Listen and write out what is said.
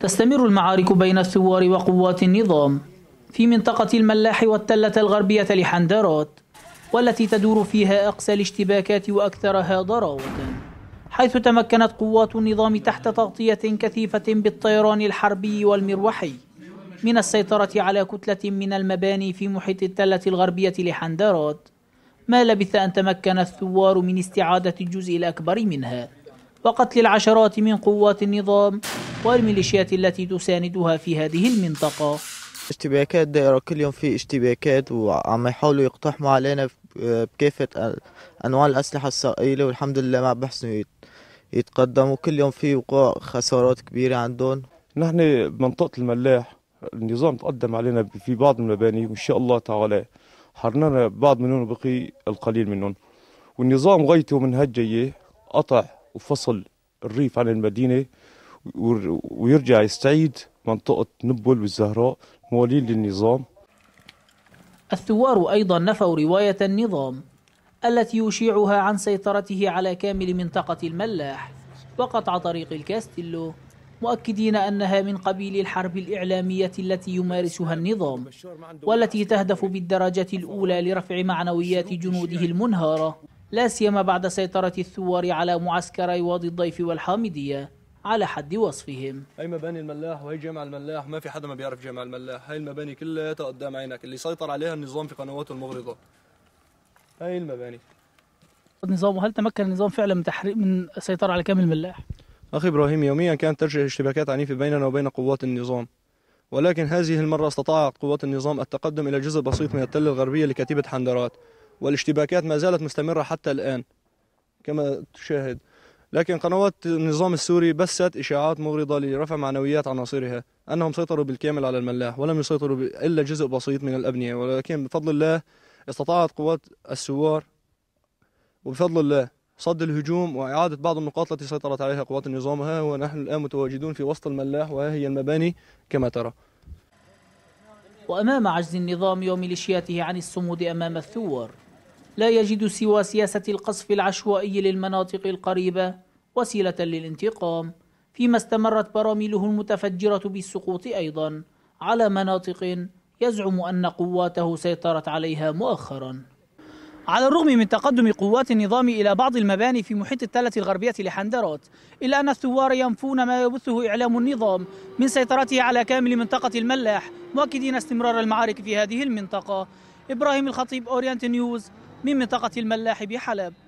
تستمر المعارك بين الثوار وقوات النظام في منطقة الملاح والتلة الغربية لحندرات والتي تدور فيها أقسى الاشتباكات وأكثرها ضراوة حيث تمكنت قوات النظام تحت تغطية كثيفة بالطيران الحربي والمروحي من السيطرة على كتلة من المباني في محيط التلة الغربية لحندرات ما لبث أن تمكن الثوار من استعادة الجزء الأكبر منها وقتل العشرات من قوات النظام والميليشيات التي تساندها في هذه المنطقة اشتباكات دائرة كل يوم في اشتباكات وعم يحاولوا يقتحموا علينا بكافة أنواع الأسلحة السائلة والحمد لله ما بحسنوا يتقدموا كل يوم في وقوع خسارات كبيرة عندهم نحن بمنطقة الملاح النظام تقدم علينا في بعض المباني وإن شاء الله تعالى حررنا بعض منهم وبقي القليل منهم والنظام غايته من هالجيه قطع وفصل الريف عن المدينة ويرجع يستعيد منطقة نبل والزهراء موالين للنظام الثوار أيضا نفوا رواية النظام التي يشيعها عن سيطرته على كامل منطقة الملاح وقطع طريق الكاستيلو مؤكدين أنها من قبيل الحرب الإعلامية التي يمارسها النظام والتي تهدف بالدرجة الأولى لرفع معنويات جنوده المنهارة لا سيما بعد سيطرة الثوار على معسكري وادي الضيف والحامدية على حد وصفهم هاي مباني الملاح وهي جامع الملاح ما في حدا ما بيعرف جامع الملاح هاي المباني كلها قدام عينك اللي سيطر عليها النظام في قنواته المغرضة هاي المباني النظام وهل تمكن النظام فعلا من تحريق من السيطرة على كامل الملاح؟ أخي إبراهيم يوميا كانت ترجع اشتباكات عنيفة بيننا وبين قوات النظام ولكن هذه المرة استطاعت قوات النظام التقدم إلى جزء بسيط من التل الغربية لكتيبة حندرات والاشتباكات ما زالت مستمرة حتى الآن كما تشاهد لكن قنوات النظام السوري بثت إشاعات مغرضة لرفع معنويات عناصرها أنهم سيطروا بالكامل على الملاح ولم يسيطروا إلا جزء بسيط من الأبنية ولكن بفضل الله استطاعت قوات السوار وبفضل الله صد الهجوم وإعادة بعض النقاط التي سيطرت عليها قوات النظام ها نحن الآن متواجدون في وسط الملاح وها هي المباني كما ترى وأمام عجز النظام وميليشياته عن الصمود أمام الثوار لا يجد سوى سياسة القصف العشوائي للمناطق القريبة وسيلة للانتقام فيما استمرت براميله المتفجرة بالسقوط أيضا على مناطق يزعم أن قواته سيطرت عليها مؤخرا على الرغم من تقدم قوات النظام إلى بعض المباني في محيط التلة الغربية لحندرات إلا أن الثوار ينفون ما يبثه إعلام النظام من سيطرته على كامل منطقة الملاح مؤكدين استمرار المعارك في هذه المنطقة إبراهيم الخطيب أورينت نيوز من منطقة الملاح بحلب